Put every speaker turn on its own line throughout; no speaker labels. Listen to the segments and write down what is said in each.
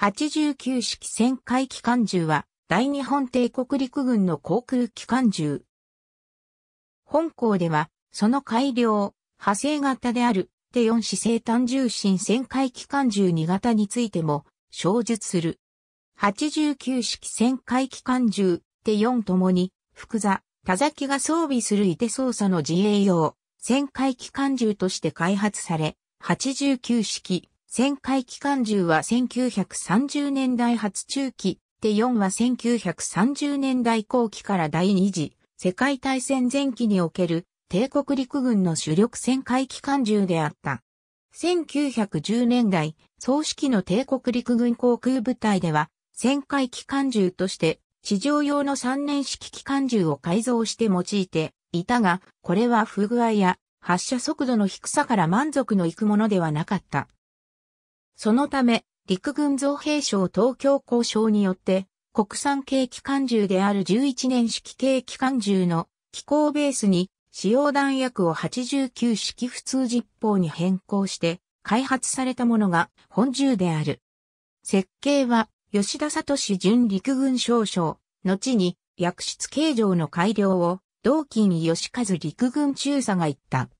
89式旋回機関銃は、大日本帝国陸軍の航空機関銃。本校では、その改良、派生型である、テ4四生誕重心旋回機関銃2型についても、小述する。89式旋回機関銃、テ4ともに、福座、田崎が装備する伊手操作の自衛用、旋回機関銃として開発され、89式、旋回機関銃は1930年代初中期、第4は1930年代後期から第二次世界大戦前期における帝国陸軍の主力旋回機関銃であった。1910年代、総指揮の帝国陸軍航空部隊では、旋回機関銃として、地上用の3年式機関銃を改造して用いていたが、これは不具合や発射速度の低さから満足のいくものではなかった。そのため、陸軍造兵省東京交渉によって、国産軽機関銃である11年式軽機関銃の機構ベースに使用弾薬を89式普通実砲に変更して開発されたものが本銃である。設計は吉田聡準陸軍少将、後に薬室形状の改良を同期に吉和陸軍中佐が言った。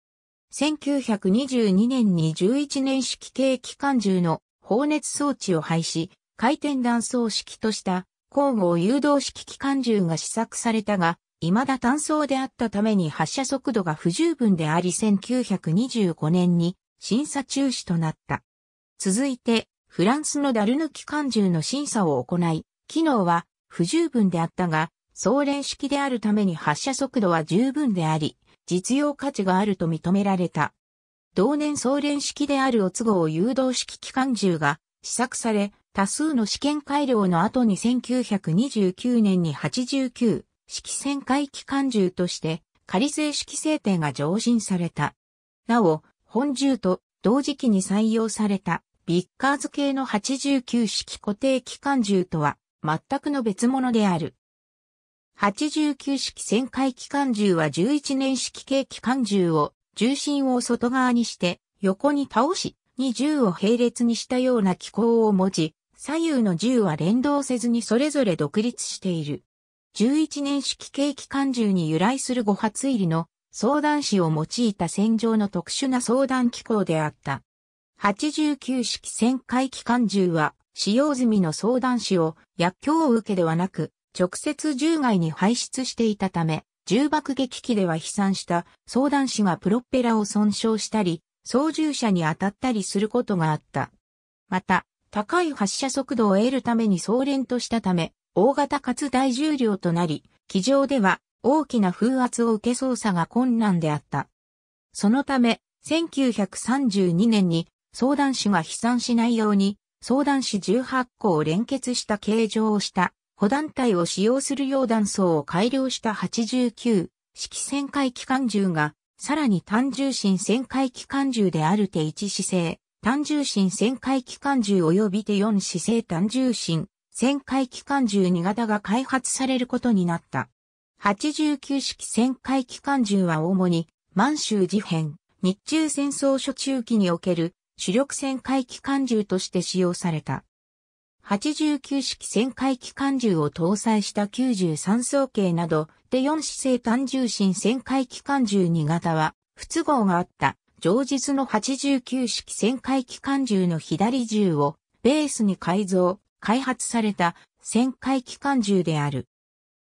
1922年に11年式系機関銃の放熱装置を廃止、回転断層式とした交互誘導式機関銃が試作されたが、未だ単装であったために発射速度が不十分であり1925年に審査中止となった。続いて、フランスのダルヌ機関銃の審査を行い、機能は不十分であったが、総連式であるために発射速度は十分であり、実用価値があると認められた。同年総連式である乙号誘導式機関銃が試作され、多数の試験改良の後に1929年に89式旋回機関銃として仮製式制定が上申された。なお、本銃と同時期に採用されたビッカーズ系の89式固定機関銃とは全くの別物である。89式旋回機関銃は11年式系機関銃を重心を外側にして横に倒しに銃を並列にしたような機構を持ち左右の銃は連動せずにそれぞれ独立している。11年式系機関銃に由来する5発入りの相談士を用いた戦場の特殊な相談機構であった。89式旋回機関銃は使用済みの相談士を薬莢を受けではなく直接銃外に排出していたため、重爆撃機では飛散した相談士がプロッペラを損傷したり、操縦者に当たったりすることがあった。また、高い発射速度を得るために総連としたため、大型かつ大重量となり、機上では大きな風圧を受け操作が困難であった。そのため、1932年に相談士が飛散しないように、相談士18個を連結した形状をした保弾体を使用する溶弾層を改良した89式旋回機関銃が、さらに単重心旋回機関銃である手1姿勢、単重心旋回機関銃及び手4姿勢単重心、旋回機関銃2型が開発されることになった。89式旋回機関銃は主に満州事変、日中戦争初中期における主力旋回機関銃として使用された。89式旋回機関銃を搭載した93層計など、で4姿勢単重心旋回機関銃2型は、不都合があった、上日の89式旋回機関銃の左銃を、ベースに改造、開発された旋回機関銃である。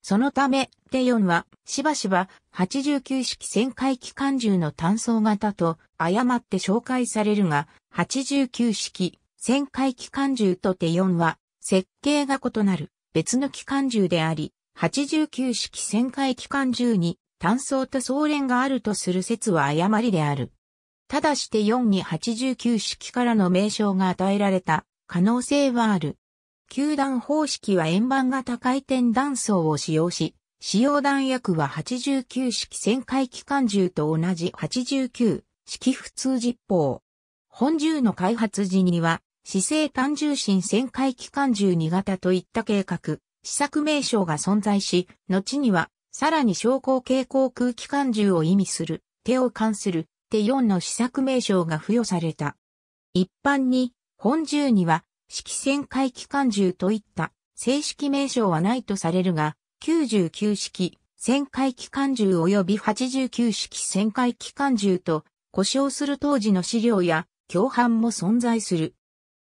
そのため、テヨンは、しばしば、89式旋回機関銃の単装型と、誤って紹介されるが、89式、旋回機関銃と手4は、設計が異なる別の機関銃であり、89式旋回機関銃に単装と総連があるとする説は誤りである。ただして4に89式からの名称が与えられた可能性はある。球弾方式は円盤型回転弾装を使用し、使用弾薬は89式旋回機関銃と同じ89式普通実砲。本銃の開発時には姿勢単重心旋回機関銃2型といった計画、試作名称が存在し、後には、さらに昇降傾向空気関銃を意味する、手を関する、手4の試作名称が付与された。一般に、本銃には、式旋回機関銃といった正式名称はないとされるが、99式旋回機関銃及び89式旋回機関銃と呼称する当時の資料や共犯も存在する。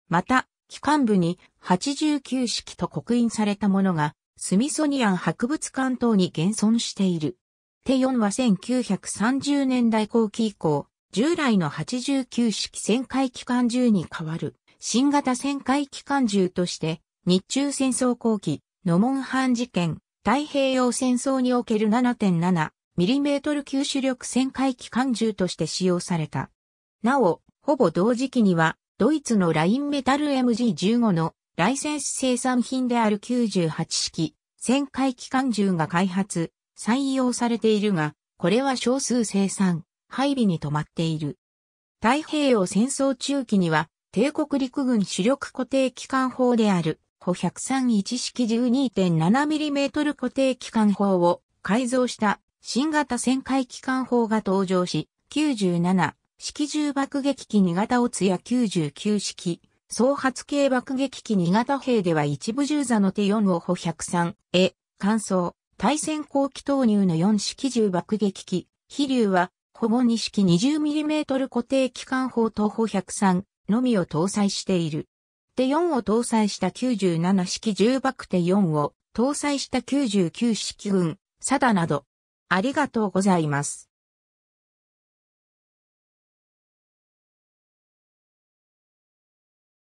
また、機関部に89式と刻印されたものが、スミソニアン博物館等に現存している。テ4は1930年代後期以降、従来の89式旋回機関銃に代わる、新型旋回機関銃として、日中戦争後期、ノモンハン事件、太平洋戦争における 7.7mm 吸収力旋回機関銃として使用された。なお、ほぼ同時期には、ドイツのラインメタル MG15 のライセンス生産品である98式、旋回機関銃が開発、採用されているが、これは少数生産、配備に止まっている。太平洋戦争中期には、帝国陸軍主力固定機関砲である、歩131式 12.7mm 固定機関砲を改造した新型旋回機関砲が登場し、97、式重爆撃機2型オツヤ99式、総発系爆撃機2型兵では一部従座の手4を歩103、え、乾燥、対戦後期投入の4式重爆撃機、飛竜は、ほぼ2式 20mm 固定機関砲と歩103のみを搭載している。手4を搭載した97式重爆手4を搭載した99式軍、サダなど。ありがとうございます。